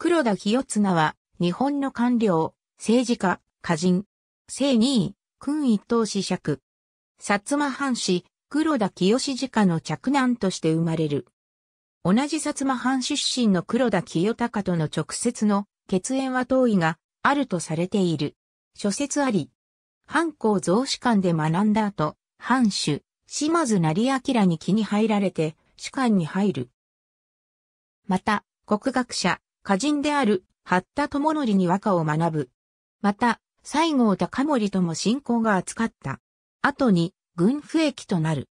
黒田清綱は、日本の官僚、政治家、歌人、正二位、君一等子爵。薩摩藩士、黒田清次家の嫡男として生まれる。同じ薩摩藩出身の黒田清隆との直接の血縁は遠いが、あるとされている。諸説あり。藩校増士官で学んだ後、藩主、島津成明に気に入られて、士官に入る。また、国学者、歌人である、八田智則に和歌を学ぶ。また、西郷隆盛とも信仰が扱った。後に、軍府役となる。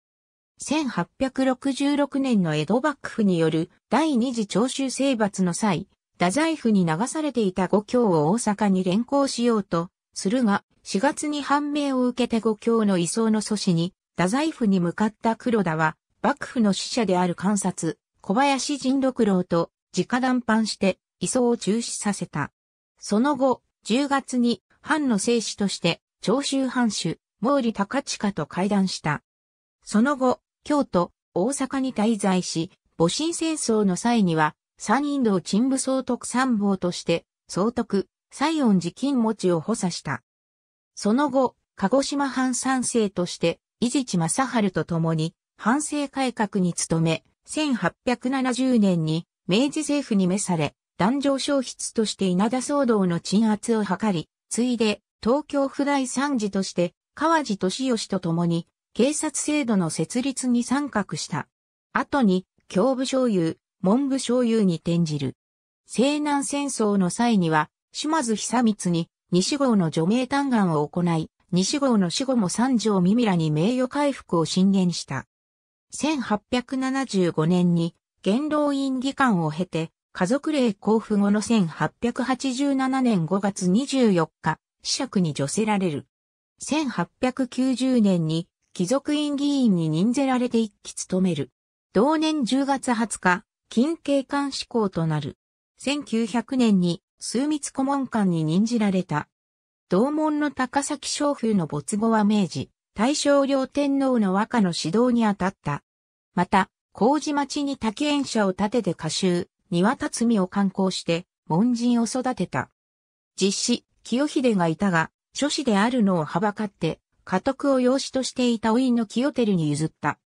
1866年の江戸幕府による第二次長州征伐の際、太宰府に流されていた五教を大阪に連行しようと、するが、4月に判明を受けて五教の移送の阻止に、太宰府に向かった黒田は、幕府の使者である観察、小林仁六郎と直談判して、移送を中止させた。その後、10月に藩の正史として長州藩主、毛利高親と会談した。その後、京都、大阪に滞在し、戊辰戦争の際には、山人道陳部総督参謀として、総督、西恩寺金持を補佐した。その後、鹿児島藩三世として、伊地知正春と共に、藩政改革に努め、1870年に明治政府に召され、壇上消失として稲田騒動の鎮圧を図り、ついで、東京府大参事として、川地敏義と共に、警察制度の設立に参画した。後に、教部醤油、文部醤油に転じる。西南戦争の際には、島津久光に、西郷の除名嘆願を行い、西郷の死後も三条三ミらに名誉回復を進言した。1875年に、元老院議官を経て、家族令交付後の1887年5月24日、子爵に除せられる。1890年に貴族院議員に任ぜられて一期務める。同年10月20日、近景官志向となる。1900年に枢密顧問官に任じられた。同門の高崎商府の没後は明治、大正両天皇の和歌の指導に当たった。また、麹町に滝園舎を建てて歌集、庭辰巳を観光して、門人を育てた。実子、清秀がいたが、諸子であるのをはばかって、家督を養子としていた老いの清照に譲った。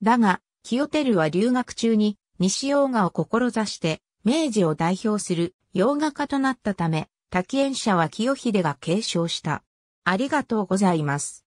だが、清照は留学中に、西洋画を志して、明治を代表する洋画家となったため、滝園者は清秀が継承した。ありがとうございます。